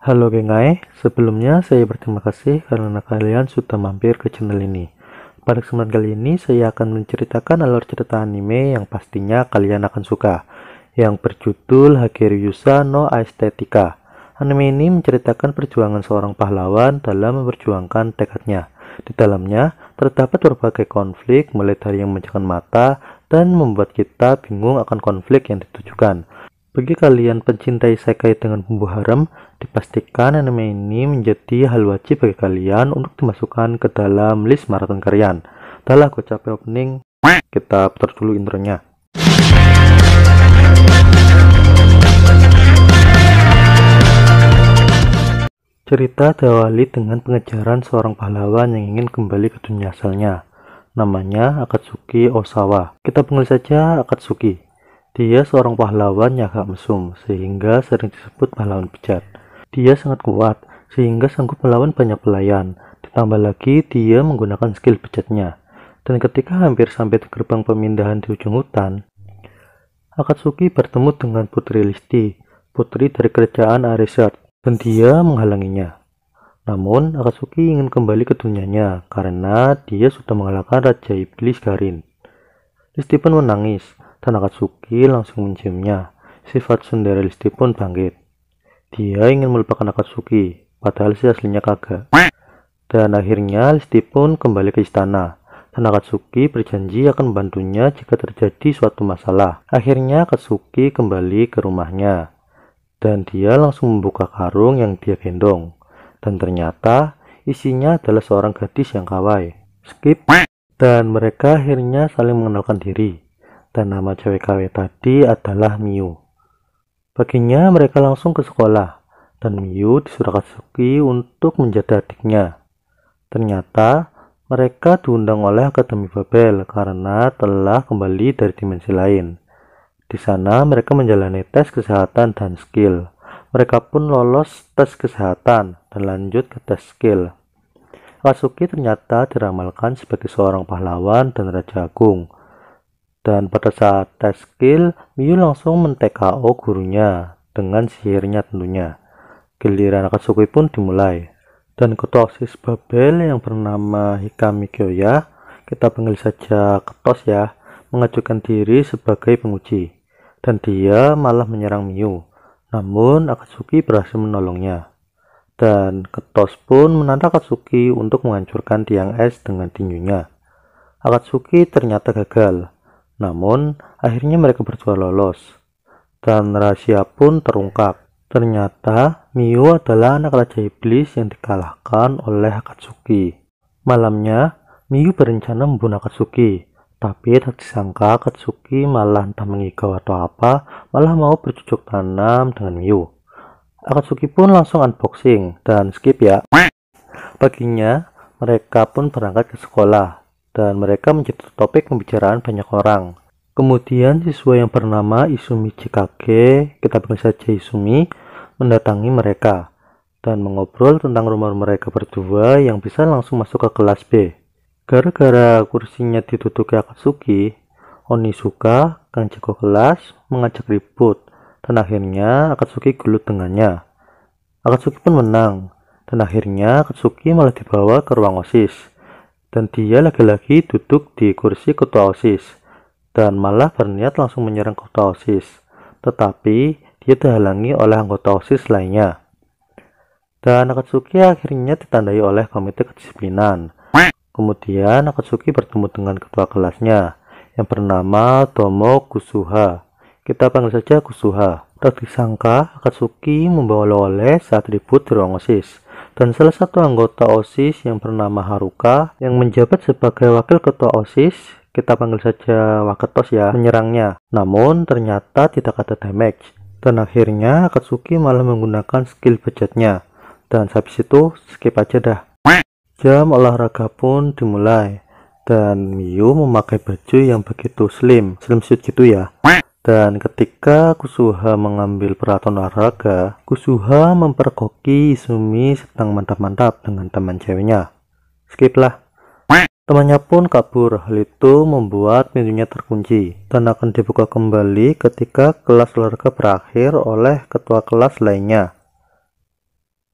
Halo Gengai, sebelumnya saya berterima kasih karena kalian sudah mampir ke channel ini. Pada kesempatan kali ini saya akan menceritakan alur cerita anime yang pastinya kalian akan suka, yang berjudul Hageru Yusa no Aesthetica. Anime ini menceritakan perjuangan seorang pahlawan dalam memperjuangkan tekadnya. Di dalamnya terdapat berbagai konflik mulai dari yang memejamkan mata dan membuat kita bingung akan konflik yang ditujukan bagi kalian pencinta isekai dengan bumbu haram, dipastikan anime ini menjadi hal wajib bagi kalian untuk dimasukkan ke dalam list maraton kalian. Telah gue capek opening, kita putar dulu intronya. Cerita diawali dengan pengejaran seorang pahlawan yang ingin kembali ke dunia asalnya. Namanya Akatsuki Osawa. Kita panggil saja Akatsuki. Dia seorang pahlawan yang agak mesum, sehingga sering disebut pahlawan bejat. Dia sangat kuat, sehingga sanggup melawan banyak pelayan. Ditambah lagi, dia menggunakan skill bejatnya. Dan ketika hampir sampai di gerbang pemindahan di ujung hutan, Akatsuki bertemu dengan Putri Listi, putri dari kerajaan Arisard, dan dia menghalanginya. Namun, Akatsuki ingin kembali ke dunianya karena dia sudah mengalahkan Raja Iblis Garin. Listi pun menangis Tanaka Tsuki langsung menciumnya. Sifat Sundarelisti pun bangkit. Dia ingin melupakan Akatsuki, padahal si aslinya kagak. Dan akhirnya Listi pun kembali ke istana. Tanaka Tsuki berjanji akan membantunya jika terjadi suatu masalah. Akhirnya Akatsuki kembali ke rumahnya. Dan dia langsung membuka karung yang dia gendong. Dan ternyata isinya adalah seorang gadis yang kawai. Skip. Dan mereka akhirnya saling mengenalkan diri dan nama cewek KW tadi adalah Miu. Paginya mereka langsung ke sekolah dan Miu disuruh Katsuki untuk menjadi adiknya. Ternyata mereka diundang oleh Akademi Babel karena telah kembali dari dimensi lain. Di sana mereka menjalani tes kesehatan dan skill. Mereka pun lolos tes kesehatan dan lanjut ke tes skill. Kasuki ternyata diramalkan sebagai seorang pahlawan dan raja agung dan pada saat tes skill, Miyu langsung men-TKO gurunya dengan sihirnya tentunya. Giliran Akatsuki pun dimulai. Dan ketosis Babel yang bernama Hikami Kyoya, kita panggil saja Ketos ya, mengajukan diri sebagai penguji. Dan dia malah menyerang Miyu. Namun Akatsuki berhasil menolongnya. Dan Ketos pun menantang Akatsuki untuk menghancurkan tiang es dengan tinjunya. Akatsuki ternyata gagal namun, akhirnya mereka berdua lolos. Dan rahasia pun terungkap. Ternyata, Miyu adalah anak raja iblis yang dikalahkan oleh Akatsuki. Malamnya, Miyu berencana membunuh Akatsuki. Tapi tak disangka Akatsuki malah entah mengigau atau apa, malah mau bercucuk tanam dengan Miyu. Akatsuki pun langsung unboxing dan skip ya. Paginya, mereka pun berangkat ke sekolah dan mereka menjadi topik pembicaraan banyak orang. Kemudian siswa yang bernama Isumi Chikage, kita panggil saja Isumi, mendatangi mereka dan mengobrol tentang rumor mereka berdua yang bisa langsung masuk ke kelas B. Gara-gara kursinya ditutupi Akatsuki, Onisuka, Kang Jago kelas, mengajak ribut dan akhirnya Akatsuki gelut dengannya. Akatsuki pun menang dan akhirnya Akatsuki malah dibawa ke ruang OSIS. Dan dia lagi-lagi duduk di kursi ketua OSIS dan malah berniat langsung menyerang ketua OSIS. Tetapi dia dihalangi oleh anggota OSIS lainnya. Dan Akatsuki akhirnya ditandai oleh komite kedisiplinan. Kemudian Akatsuki bertemu dengan ketua kelasnya yang bernama Tomo Kusuha. Kita panggil saja Kusuha. Tak disangka Akatsuki membawa oleh saat ribut di ruang OSIS dan salah satu anggota OSIS yang bernama Haruka yang menjabat sebagai wakil ketua OSIS kita panggil saja Waketos ya menyerangnya namun ternyata tidak ada damage dan akhirnya Akatsuki malah menggunakan skill budgetnya dan habis itu skip aja dah jam olahraga pun dimulai dan Miyu memakai baju yang begitu slim slim suit gitu ya dan ketika Kusuha mengambil peraton olahraga, Kusuha memperkoki Izumi sedang mantap-mantap dengan teman ceweknya. Skiplah. Temannya pun kabur, hal itu membuat pintunya terkunci dan akan dibuka kembali ketika kelas olahraga berakhir oleh ketua kelas lainnya.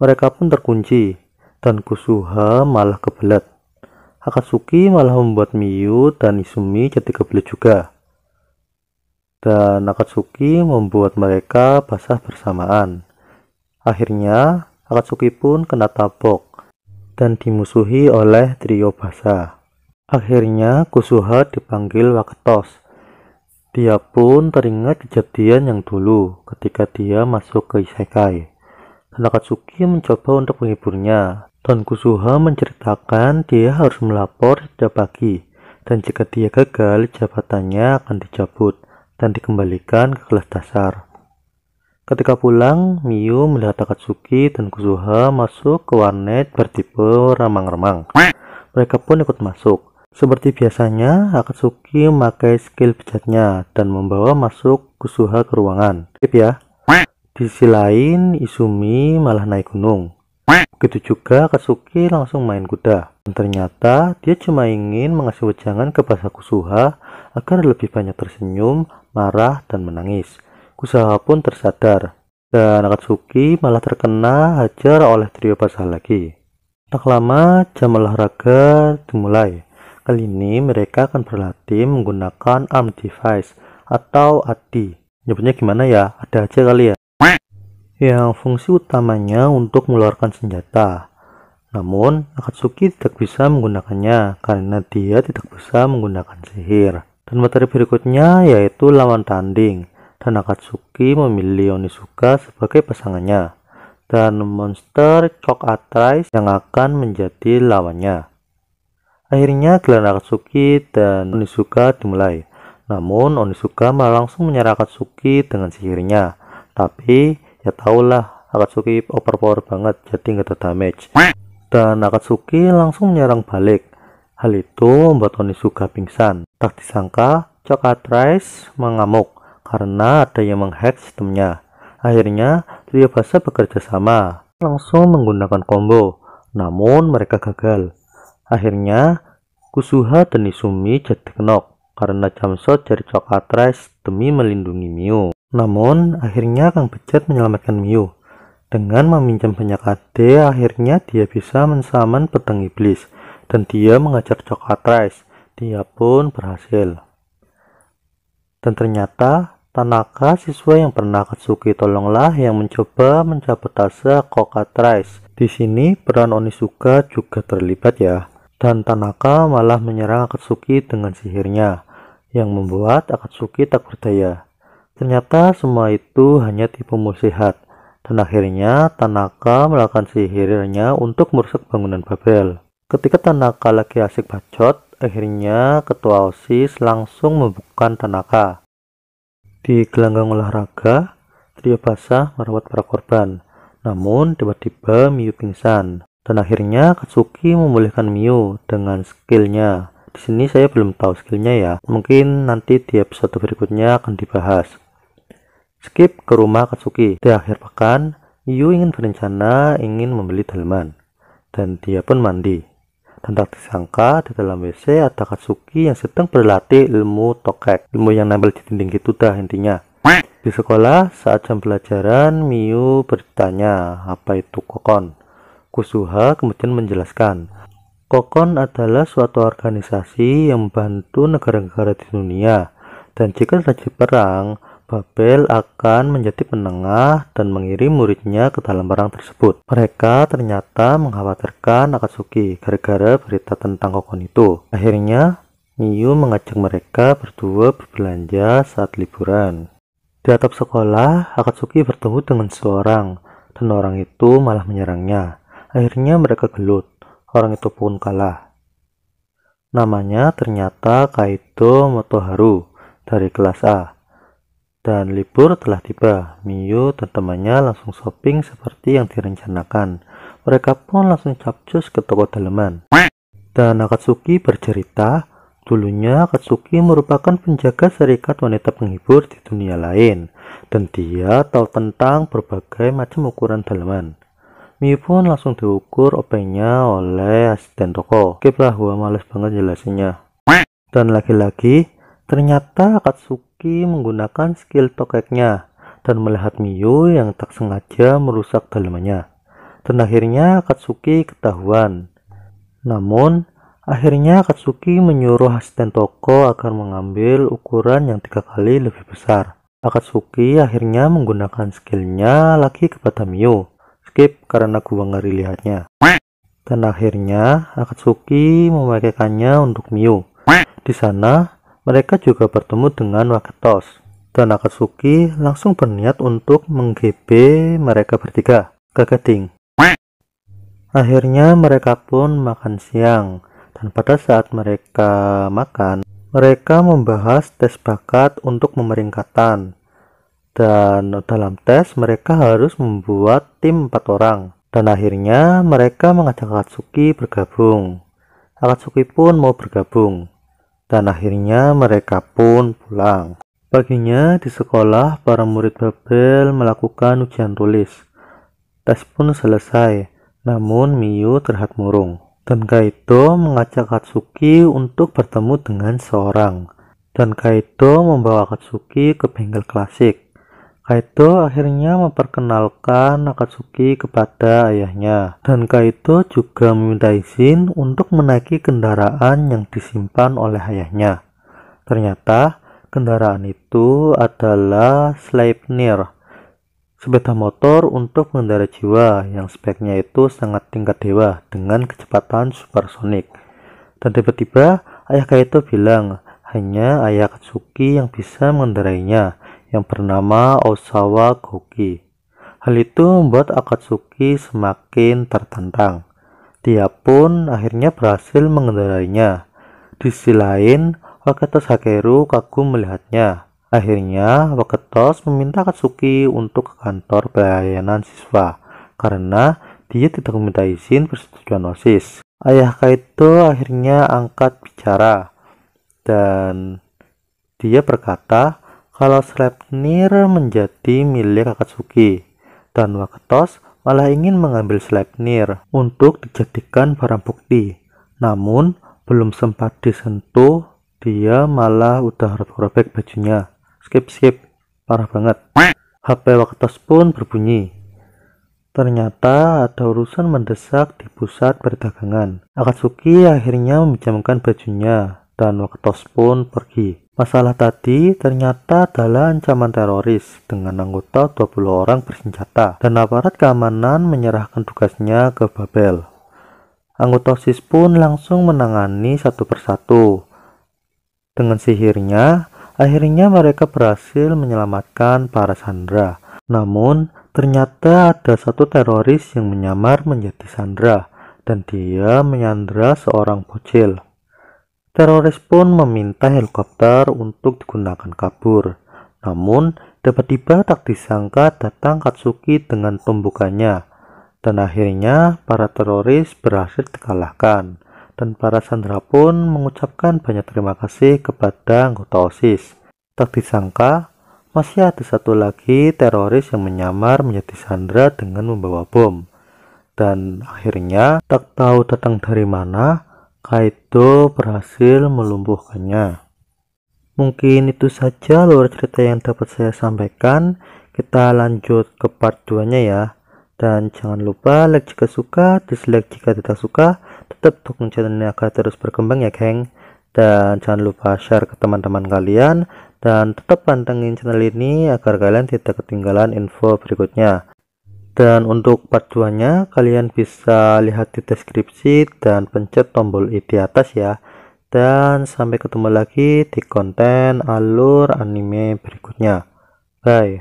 Mereka pun terkunci dan Kusuha malah kebelet. Akatsuki malah membuat Miyu dan Izumi jadi kebelet juga dan Akatsuki membuat mereka basah bersamaan. Akhirnya, Akatsuki pun kena tabok dan dimusuhi oleh trio basah. Akhirnya, Kusuha dipanggil Wakatos. Dia pun teringat kejadian yang dulu ketika dia masuk ke Isekai. Dan Akatsuki mencoba untuk menghiburnya. Dan Kusuha menceritakan dia harus melapor setiap pagi dan jika dia gagal, jabatannya akan dicabut dan dikembalikan ke kelas dasar. Ketika pulang, Miyu melihat Takatsuki dan Kuzuha masuk ke warnet bertipe ramang-ramang. Mereka pun ikut masuk. Seperti biasanya, Akatsuki memakai skill pijatnya dan membawa masuk Kuzuha ke ruangan. Tip ya. Di sisi lain, Izumi malah naik gunung. Begitu juga Akatsuki langsung main kuda. Dan ternyata dia cuma ingin mengasih wejangan ke Kusuha agar lebih banyak tersenyum marah, dan menangis. Kusaha pun tersadar, dan Akatsuki malah terkena hajar oleh trio lagi. Tak lama, jam olahraga dimulai. Kali ini mereka akan berlatih menggunakan arm device atau ADI. Nyebutnya gimana ya? Ada aja kali ya. Yang fungsi utamanya untuk mengeluarkan senjata. Namun, Akatsuki tidak bisa menggunakannya karena dia tidak bisa menggunakan sihir. Dan materi berikutnya yaitu lawan tanding. Dan Akatsuki memilih Onizuka sebagai pasangannya dan monster Chok Atrice yang akan menjadi lawannya. Akhirnya gelar Akatsuki dan Onizuka dimulai. Namun Onizuka malah langsung menyerang Akatsuki dengan sihirnya. Tapi ya tahulah Akatsuki overpower banget jadi nggak ada damage. Dan Akatsuki langsung menyerang balik. Hal itu membuat Tony Suga pingsan. Tak disangka, Cockatrice mengamuk karena ada yang menghack sistemnya. Akhirnya, trio bahasa bekerja sama, langsung menggunakan combo, namun mereka gagal. Akhirnya, Kusuha dan Isumi jadi knock karena Jamso dari Cockatrice demi melindungi Miu. Namun, akhirnya Kang Bejet menyelamatkan Miu. Dengan meminjam banyak AD, akhirnya dia bisa mensaman pedang iblis dan dia mengajar coklat rice. Dia pun berhasil. Dan ternyata Tanaka siswa yang pernah Katsuki tolonglah yang mencoba mencabotase coklat rice. Di sini peran Onisuka juga terlibat ya. Dan Tanaka malah menyerang Akatsuki dengan sihirnya yang membuat Akatsuki tak berdaya. Ternyata semua itu hanya tipu muslihat dan akhirnya Tanaka melakukan sihirnya untuk merusak bangunan Babel. Ketika Tanaka lagi asik bacot, akhirnya ketua OSIS langsung membuka Tanaka. Di gelanggang olahraga, Trio Basah merawat para korban. Namun tiba-tiba Miu pingsan dan akhirnya Katsuki memulihkan Miu dengan skillnya. Di sini saya belum tahu skillnya ya. Mungkin nanti di episode berikutnya akan dibahas. Skip ke rumah Katsuki. Di akhir pekan, Miu ingin berencana ingin membeli delman dan dia pun mandi hendak disangka di dalam WC ada Katsuki yang sedang berlatih ilmu tokek, ilmu yang nempel di dinding gitu dah intinya. Di sekolah, saat jam pelajaran, Miu bertanya apa itu kokon. Kusuha kemudian menjelaskan, kokon adalah suatu organisasi yang membantu negara-negara di dunia, dan jika terjadi perang, Babel akan menjadi penengah dan mengirim muridnya ke dalam perang tersebut. Mereka ternyata mengkhawatirkan Akatsuki gara-gara berita tentang kokon itu. Akhirnya, Miyu mengajak mereka berdua berbelanja saat liburan. Di atap sekolah, Akatsuki bertemu dengan seorang, dan orang itu malah menyerangnya. Akhirnya mereka gelut, orang itu pun kalah. Namanya ternyata Kaito Motoharu dari kelas A dan libur telah tiba. Miyu dan temannya langsung shopping seperti yang direncanakan. Mereka pun langsung capcus ke toko daleman. Dan Akatsuki bercerita, dulunya Akatsuki merupakan penjaga serikat wanita penghibur di dunia lain, dan dia tahu tentang berbagai macam ukuran daleman. Miyu pun langsung diukur obengnya oleh asisten toko. Kiplah, gua males banget jelasinnya. Dan lagi-lagi, Ternyata Akatsuki menggunakan skill tokeknya dan melihat Miyu yang tak sengaja merusak dalamnya. Dan akhirnya Akatsuki ketahuan. Namun, akhirnya Akatsuki menyuruh asisten toko agar mengambil ukuran yang tiga kali lebih besar. Akatsuki akhirnya menggunakan skillnya lagi kepada Miyu. Skip karena gua ngeri lihatnya. Dan akhirnya Akatsuki memakaikannya untuk Miyu. Di sana, mereka juga bertemu dengan Wakatos, dan Akatsuki langsung berniat untuk menggebe mereka bertiga ke Akhirnya mereka pun makan siang, dan pada saat mereka makan, mereka membahas tes bakat untuk memeringkatan. Dan dalam tes mereka harus membuat tim empat orang. Dan akhirnya mereka mengajak Akatsuki bergabung. Akatsuki pun mau bergabung dan akhirnya mereka pun pulang. Paginya di sekolah, para murid Babel melakukan ujian tulis. Tes pun selesai, namun Miyu terlihat murung. Dan Kaito mengajak Katsuki untuk bertemu dengan seorang. Dan Kaito membawa Katsuki ke bengkel klasik. Kaito akhirnya memperkenalkan Akatsuki kepada ayahnya, dan Kaito juga meminta izin untuk menaiki kendaraan yang disimpan oleh ayahnya. Ternyata kendaraan itu adalah Sleipnir, sepeda motor untuk pengendara jiwa yang speknya itu sangat tingkat dewa dengan kecepatan supersonik. Dan tiba-tiba ayah Kaito bilang hanya ayah Katsuki yang bisa mengendarainya yang bernama Osawa Koki. Hal itu membuat Akatsuki semakin tertantang. Dia pun akhirnya berhasil mengendarainya. Di sisi lain, Waketo Hakeru kagum melihatnya. Akhirnya, Waketos meminta Akatsuki untuk ke kantor pelayanan siswa karena dia tidak meminta izin persetujuan OSIS. Ayah Kaito akhirnya angkat bicara dan dia berkata kalau Sleipnir menjadi milik Akatsuki dan Wakatos malah ingin mengambil Sleipnir untuk dijadikan barang bukti. Namun, belum sempat disentuh, dia malah udah robek-robek bajunya. Skip, skip. Parah banget. HP Wakatos pun berbunyi. Ternyata ada urusan mendesak di pusat perdagangan. Akatsuki akhirnya meminjamkan bajunya dan Waketos pun pergi. Masalah tadi ternyata adalah ancaman teroris dengan anggota 20 orang bersenjata dan aparat keamanan menyerahkan tugasnya ke Babel. Anggota OSIS pun langsung menangani satu persatu. Dengan sihirnya, akhirnya mereka berhasil menyelamatkan para Sandra. Namun, ternyata ada satu teroris yang menyamar menjadi Sandra, dan dia menyandra seorang bocil. Teroris pun meminta helikopter untuk digunakan kabur. Namun, dapat tiba tak disangka datang Katsuki dengan tumbukannya. Dan akhirnya, para teroris berhasil dikalahkan. Dan para sandera pun mengucapkan banyak terima kasih kepada anggota OSIS. Tak disangka, masih ada satu lagi teroris yang menyamar menjadi sandera dengan membawa bom. Dan akhirnya, tak tahu datang dari mana, Kaito berhasil melumpuhkannya. Mungkin itu saja luar cerita yang dapat saya sampaikan. Kita lanjut ke part 2-nya ya. Dan jangan lupa like jika suka, dislike jika tidak suka. Tetap dukung channel ini agar terus berkembang ya, geng. Dan jangan lupa share ke teman-teman kalian dan tetap pantengin channel ini agar kalian tidak ketinggalan info berikutnya. Dan untuk nya kalian bisa lihat di deskripsi dan pencet tombol i di atas ya. Dan sampai ketemu lagi di konten alur anime berikutnya. Bye.